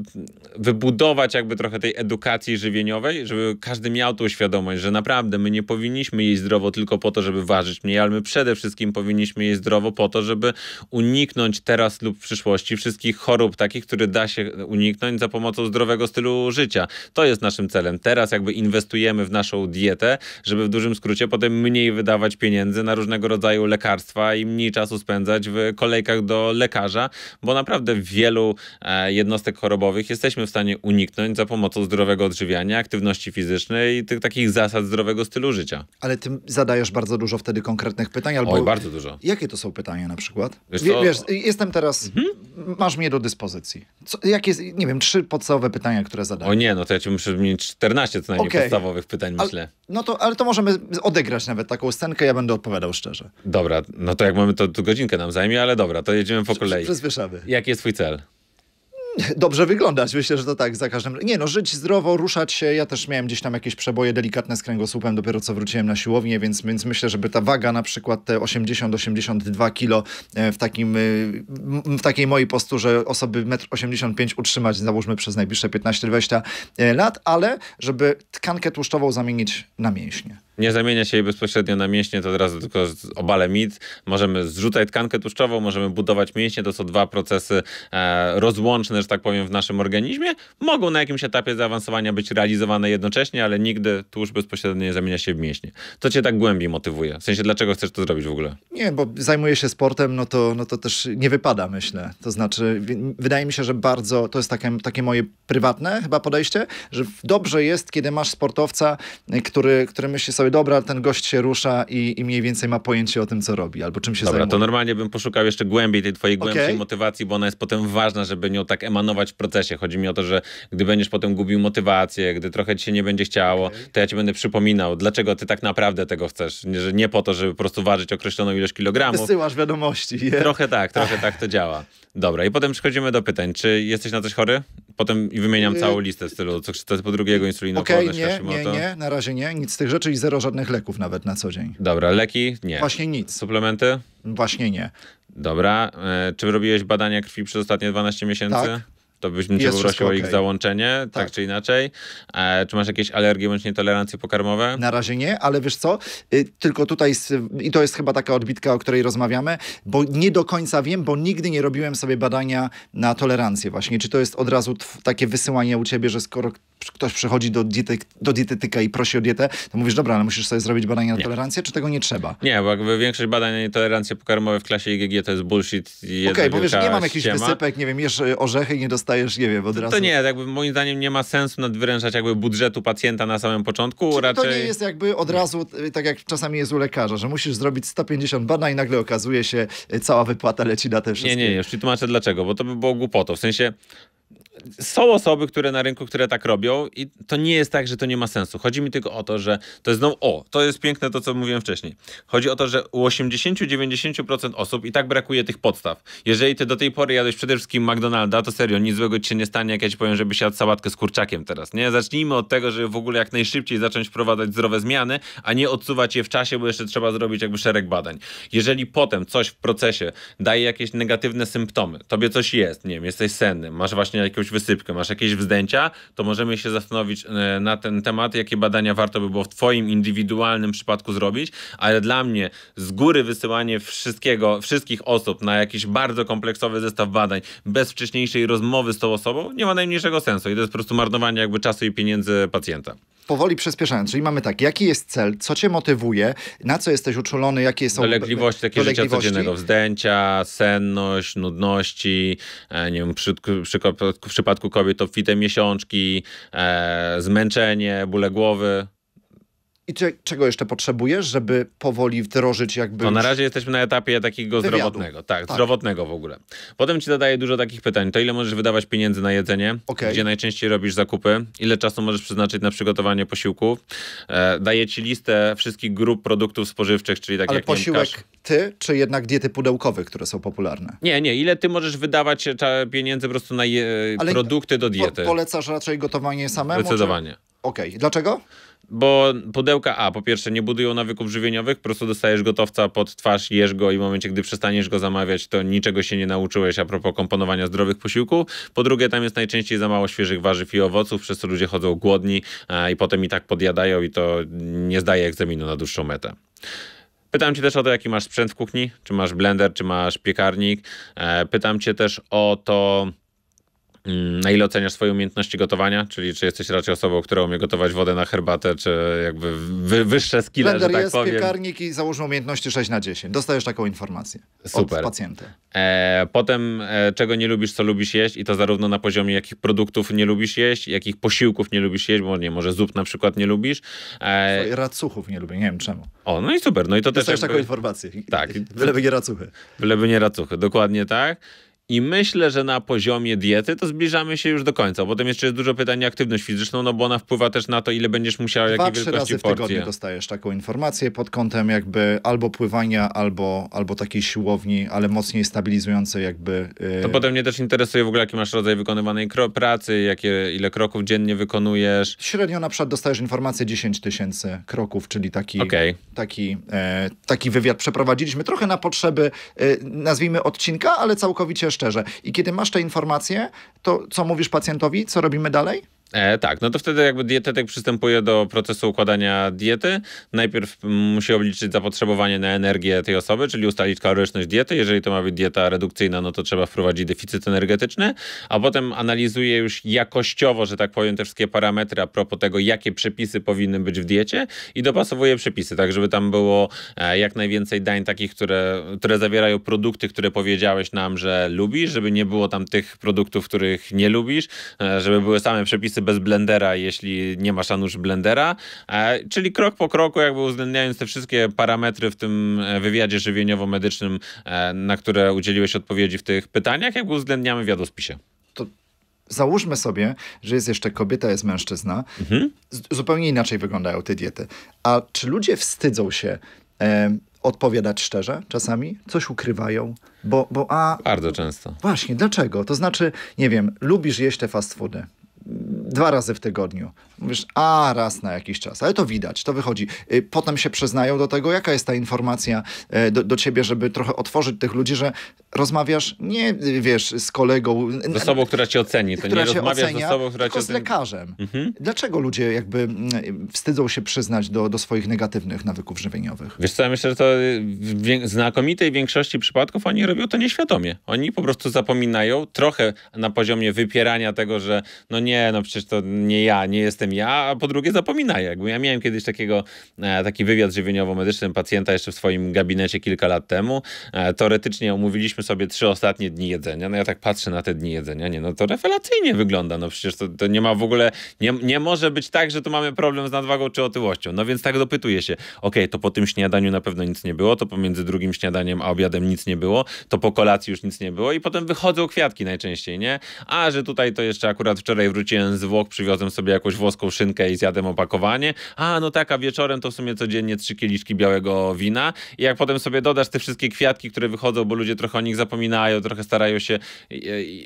wybudować jakby trochę tej edukacji żywieniowej, żeby każdy miał tą świadomość, że naprawdę my nie powinniśmy jeść zdrowo tylko po to, żeby ważyć mniej, ale my przede wszystkim powinniśmy jeść zdrowo po to, żeby uniknąć teraz lub w przyszłości wszystkich chorób takich, które da się uniknąć za pomocą zdrowego stylu życia. To jest naszym celem. Teraz jakby inwestujemy w naszą dietę, żeby w dużym skrócie potem mniej wydawać pieniędzy na różnego rodzaju lekarstwa i mniej czasu spędzać w kolejkach do lekarza, bo naprawdę wielu e, jednostek chorobowych jesteśmy w stanie uniknąć za pomocą zdrowego odżywiania, aktywności fizycznej i tych takich zasad zdrowego stylu życia. Ale ty zadajesz bardzo dużo dużo wtedy konkretnych pytań. Albo Oj, bardzo dużo. Jakie to są pytania na przykład? Wiesz, wiesz jestem teraz, mhm. masz mnie do dyspozycji. Co, jakie, nie wiem, trzy podstawowe pytania, które zadałem. O nie, no to ja ci muszę mieć 14 co najmniej okay. podstawowych pytań, myślę. no to, ale to możemy odegrać nawet taką scenkę, ja będę odpowiadał szczerze. Dobra, no to jak mamy, to tu godzinkę nam zajmie, ale dobra, to jedziemy po kolei. Przyspieszamy. Jaki jest twój cel? dobrze wyglądać. Myślę, że to tak za każdym Nie no, żyć zdrowo, ruszać się. Ja też miałem gdzieś tam jakieś przeboje delikatne z kręgosłupem dopiero co wróciłem na siłownię, więc, więc myślę, żeby ta waga na przykład te 80-82 kilo e, w, takim, e, w takiej mojej posturze osoby 1,85 m utrzymać załóżmy przez najbliższe 15-20 e, lat, ale żeby tkankę tłuszczową zamienić na mięśnie nie zamienia się jej bezpośrednio na mięśnie, to od razu tylko obalę mit. Możemy zrzucać tkankę tłuszczową, możemy budować mięśnie. To są dwa procesy e, rozłączne, że tak powiem, w naszym organizmie. Mogą na jakimś etapie zaawansowania być realizowane jednocześnie, ale nigdy tłuszcz bezpośrednio nie zamienia się w mięśnie. Co cię tak głębiej motywuje? W sensie, dlaczego chcesz to zrobić w ogóle? Nie, bo zajmuję się sportem, no to, no to też nie wypada, myślę. To znaczy, wydaje mi się, że bardzo, to jest takie, takie moje prywatne chyba podejście, że dobrze jest, kiedy masz sportowca, który, który myśli sobie, sobie, dobra, ten gość się rusza i, i mniej więcej ma pojęcie o tym, co robi albo czym się dobra, zajmuje. to normalnie bym poszukał jeszcze głębiej tej twojej głębszej okay. motywacji, bo ona jest potem ważna, żeby nią tak emanować w procesie. Chodzi mi o to, że gdy będziesz potem gubił motywację, gdy trochę ci się nie będzie chciało, okay. to ja ci będę przypominał, dlaczego ty tak naprawdę tego chcesz. Nie, że nie po to, żeby po prostu ważyć określoną ilość kilogramów. Wysyłasz wiadomości. Je. Trochę tak, trochę tak to działa. Dobra, i potem przechodzimy do pytań. Czy jesteś na coś chory? Potem i wymieniam y, całą listę stylu, co chcę po drugiego, insulinopolne, okay, nie, nie, nie, na razie nie, nic z tych rzeczy i zero żadnych leków nawet na co dzień. Dobra, leki? Nie. Właśnie nic. Suplementy? Właśnie nie. Dobra, e, czy robiłeś badania krwi przez ostatnie 12 miesięcy? Tak to byśmy cię poprosił o ich okay. załączenie, tak. tak. czy inaczej. E, czy masz jakieś alergie bądź nietolerancje pokarmowe? Na razie nie, ale wiesz co, y, tylko tutaj, z, i to jest chyba taka odbitka, o której rozmawiamy, bo nie do końca wiem, bo nigdy nie robiłem sobie badania na tolerancję właśnie. Czy to jest od razu takie wysyłanie u ciebie, że skoro ktoś przychodzi do, diety, do dietetyka i prosi o dietę, to mówisz, dobra, ale musisz sobie zrobić badania na nie. tolerancję, czy tego nie trzeba? Nie, bo jakby większość badań na nietolerancje pokarmowe w klasie IgG to jest bullshit. Okej, okay, bo wiesz, nie mam jakichś ściema. wysypek, nie wiem, jesz e, orzechy i nie dostajesz, nie wiem, od razu. To nie, jakby moim zdaniem nie ma sensu nadwyrężać jakby budżetu pacjenta na samym początku. Czyli raczej... to nie jest jakby od razu, e, tak jak czasami jest u lekarza, że musisz zrobić 150 badań i nagle okazuje się, e, cała wypłata leci na te wszystkie. Nie, nie, już ci tłumaczę dlaczego, bo to by było głupoto. W sensie są osoby, które na rynku, które tak robią i to nie jest tak, że to nie ma sensu. Chodzi mi tylko o to, że to jest znowu, o, to jest piękne to, co mówiłem wcześniej. Chodzi o to, że u 80-90% osób i tak brakuje tych podstaw. Jeżeli ty do tej pory jadłeś przede wszystkim McDonalda, to serio, nic złego ci się nie stanie, jak ja ci powiem, żebyś jadł sałatkę z kurczakiem teraz, nie? Zacznijmy od tego, żeby w ogóle jak najszybciej zacząć wprowadzać zdrowe zmiany, a nie odsuwać je w czasie, bo jeszcze trzeba zrobić jakby szereg badań. Jeżeli potem coś w procesie daje jakieś negatywne symptomy, tobie coś jest, nie wiem, jesteś senny, masz właśnie jakieś jakąś wysypkę, masz jakieś wzdęcia, to możemy się zastanowić e, na ten temat, jakie badania warto by było w Twoim indywidualnym przypadku zrobić, ale dla mnie z góry wysyłanie wszystkiego, wszystkich osób na jakiś bardzo kompleksowy zestaw badań, bez wcześniejszej rozmowy z tą osobą, nie ma najmniejszego sensu i to jest po prostu marnowanie jakby czasu i pieniędzy pacjenta powoli przyspieszając, czyli mamy tak, jaki jest cel, co cię motywuje, na co jesteś uczulony, jakie są... Dolegliwości, takie dolegliwości. życia codziennego, wzdęcia, senność, nudności, e, nie wiem, przy, przy, w przypadku kobiet to fite miesiączki, e, zmęczenie, bóle głowy. I czy, czego jeszcze potrzebujesz, żeby powoli wdrożyć jakby... No na razie jesteśmy na etapie takiego wywiadu. zdrowotnego. Tak, tak, zdrowotnego w ogóle. Potem ci zadaję dużo takich pytań. To ile możesz wydawać pieniędzy na jedzenie? Okay. Gdzie najczęściej robisz zakupy? Ile czasu możesz przeznaczyć na przygotowanie posiłków? E, daję ci listę wszystkich grup produktów spożywczych, czyli tak Ale jak posiłek ty, czy jednak diety pudełkowe, które są popularne? Nie, nie. Ile ty możesz wydawać e, pieniędzy po prostu na je... produkty do diety? Po, polecasz raczej gotowanie samemu? Zdecydowanie. Czy... Okej, okay. dlaczego? Bo pudełka A, po pierwsze, nie budują nawyków żywieniowych, po prostu dostajesz gotowca pod twarz, jesz go i w momencie, gdy przestaniesz go zamawiać, to niczego się nie nauczyłeś a propos komponowania zdrowych posiłków. Po drugie, tam jest najczęściej za mało świeżych warzyw i owoców, przez co ludzie chodzą głodni a, i potem i tak podjadają i to nie zdaje egzaminu na dłuższą metę. Pytam cię też o to, jaki masz sprzęt w kuchni, czy masz blender, czy masz piekarnik. E, pytam cię też o to Mm, na ile oceniasz swoje umiejętności gotowania? Czyli czy jesteś raczej osobą, która umie gotować wodę na herbatę, czy jakby wy, wyższe skille, Blender że tak jest, powiem? piekarnik i założył umiejętności 6 na 10. Dostajesz taką informację Super. od pacjenta. E, potem e, czego nie lubisz, co lubisz jeść i to zarówno na poziomie jakich produktów nie lubisz jeść, jakich posiłków nie lubisz jeść, bo nie, może zup na przykład nie lubisz. E... Racuchów nie lubię, nie wiem czemu. O, no i super. No i to Dostajesz też jakby... taką informację. Tak. Byleby nie racuchy. Byleby nie racuchy, dokładnie tak. I myślę, że na poziomie diety to zbliżamy się już do końca. Potem jeszcze jest dużo pytań o aktywność fizyczną, no bo ona wpływa też na to, ile będziesz musiał, Dwa, jakiej wielkości razy w tygodniu dostajesz taką informację pod kątem jakby albo pływania, albo, albo takiej siłowni, ale mocniej stabilizującej jakby... Yy... To potem mnie też interesuje w ogóle, jaki masz rodzaj wykonywanej pracy, jakie, ile kroków dziennie wykonujesz. Średnio na przykład dostajesz informację 10 tysięcy kroków, czyli taki, okay. taki, yy, taki wywiad przeprowadziliśmy. Trochę na potrzeby, yy, nazwijmy odcinka, ale całkowicie szczerze. I kiedy masz te informacje, to co mówisz pacjentowi, co robimy dalej? E, tak, no to wtedy jakby dietetyk przystępuje do procesu układania diety. Najpierw musi obliczyć zapotrzebowanie na energię tej osoby, czyli ustalić kaloryczność diety. Jeżeli to ma być dieta redukcyjna, no to trzeba wprowadzić deficyt energetyczny, a potem analizuje już jakościowo, że tak powiem, te wszystkie parametry a propos tego, jakie przepisy powinny być w diecie i dopasowuje przepisy, tak żeby tam było e, jak najwięcej dań takich, które, które zawierają produkty, które powiedziałeś nam, że lubisz, żeby nie było tam tych produktów, których nie lubisz, e, żeby były same przepisy bez blendera, jeśli nie masz anusz blendera. E, czyli krok po kroku, jakby uwzględniając te wszystkie parametry w tym e, wywiadzie żywieniowo-medycznym, e, na które udzieliłeś odpowiedzi w tych pytaniach, jakby uwzględniamy w jadłospisie. To załóżmy sobie, że jest jeszcze kobieta, jest mężczyzna. Mhm. Zupełnie inaczej wyglądają te diety. A czy ludzie wstydzą się e, odpowiadać szczerze czasami? Coś ukrywają? Bo, bo a... Bardzo często. Właśnie, dlaczego? To znaczy, nie wiem, lubisz jeść te fast foody dwa razy w tygodniu. Mówisz, a raz na jakiś czas, ale to widać, to wychodzi. Y, potem się przyznają do tego, jaka jest ta informacja y, do, do ciebie, żeby trochę otworzyć tych ludzi, że rozmawiasz nie, y, wiesz, z kolegą. Z osobą, która cię oceni, to nie rozmawiasz ocenia, z osobą, która cię oceni. z lekarzem. Mhm. Dlaczego ludzie jakby wstydzą się przyznać do, do swoich negatywnych nawyków żywieniowych? Wiesz co, ja myślę, że to w znakomitej większości przypadków oni robią to nieświadomie. Oni po prostu zapominają trochę na poziomie wypierania tego, że no nie, no przecież przecież to nie ja, nie jestem ja, a po drugie zapominaj, Jakby ja miałem kiedyś takiego, e, taki wywiad żywieniowo-medyczny pacjenta jeszcze w swoim gabinecie kilka lat temu. E, teoretycznie omówiliśmy sobie trzy ostatnie dni jedzenia. No ja tak patrzę na te dni jedzenia, nie, no to rewelacyjnie wygląda. No przecież to, to nie ma w ogóle, nie, nie może być tak, że tu mamy problem z nadwagą czy otyłością. No więc tak dopytuję się, ok, to po tym śniadaniu na pewno nic nie było, to pomiędzy drugim śniadaniem a obiadem nic nie było, to po kolacji już nic nie było i potem wychodzą kwiatki najczęściej, nie? A, że tutaj to jeszcze akurat wczoraj wróciłem z Włoch przywiozłem sobie jakąś włoską szynkę i zjadłem opakowanie. A, no tak, a wieczorem to w sumie codziennie trzy kieliszki białego wina. I jak potem sobie dodasz te wszystkie kwiatki, które wychodzą, bo ludzie trochę o nich zapominają, trochę starają się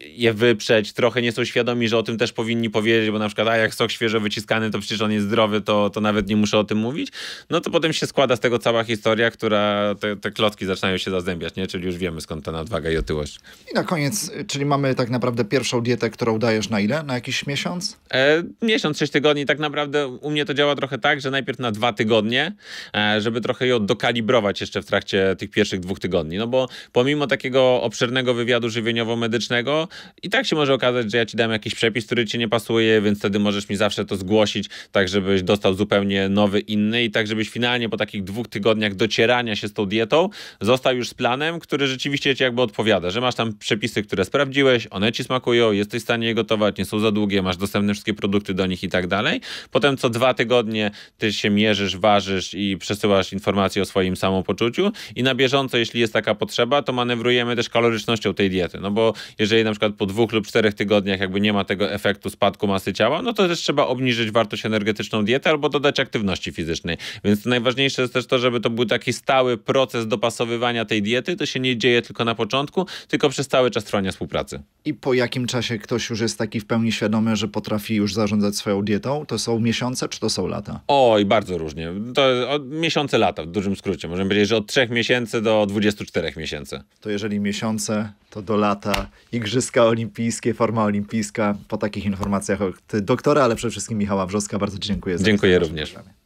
je wyprzeć, trochę nie są świadomi, że o tym też powinni powiedzieć, bo na przykład, a jak sok świeżo wyciskany, to przecież on jest zdrowy, to, to nawet nie muszę o tym mówić. No to potem się składa z tego cała historia, która te, te klocki zaczynają się zazębiać, nie? Czyli już wiemy skąd ta nadwaga i otyłość. I na koniec, czyli mamy tak naprawdę pierwszą dietę, którą dajesz na ile? Na jakiś miesiąc? E, miesiąc, sześć tygodni. Tak naprawdę u mnie to działa trochę tak, że najpierw na dwa tygodnie, e, żeby trochę ją dokalibrować jeszcze w trakcie tych pierwszych dwóch tygodni. No bo pomimo takiego obszernego wywiadu żywieniowo-medycznego i tak się może okazać, że ja ci dam jakiś przepis, który ci nie pasuje, więc wtedy możesz mi zawsze to zgłosić, tak żebyś dostał zupełnie nowy, inny i tak żebyś finalnie po takich dwóch tygodniach docierania się z tą dietą został już z planem, który rzeczywiście ci jakby odpowiada, że masz tam przepisy, które sprawdziłeś, one ci smakują, jesteś w stanie je gotować, nie są za długie, masz dostęp dostępne wszystkie produkty do nich i tak dalej. Potem co dwa tygodnie ty się mierzysz, ważysz i przesyłasz informacje o swoim samopoczuciu i na bieżąco, jeśli jest taka potrzeba, to manewrujemy też kalorycznością tej diety, no bo jeżeli na przykład po dwóch lub czterech tygodniach jakby nie ma tego efektu spadku masy ciała, no to też trzeba obniżyć wartość energetyczną diety albo dodać aktywności fizycznej. Więc najważniejsze jest też to, żeby to był taki stały proces dopasowywania tej diety, to się nie dzieje tylko na początku, tylko przez cały czas trwania współpracy. I po jakim czasie ktoś już jest taki w pełni świadomy, że po potrafi już zarządzać swoją dietą? To są miesiące czy to są lata? Oj, bardzo różnie. To od miesiące lata w dużym skrócie. Możemy powiedzieć, że od 3 miesięcy do 24 miesięcy. To jeżeli miesiące, to do lata. Igrzyska olimpijskie, forma olimpijska. Po takich informacjach od doktora, ale przede wszystkim Michała Wrzoska bardzo dziękuję za Dziękuję również. Programie.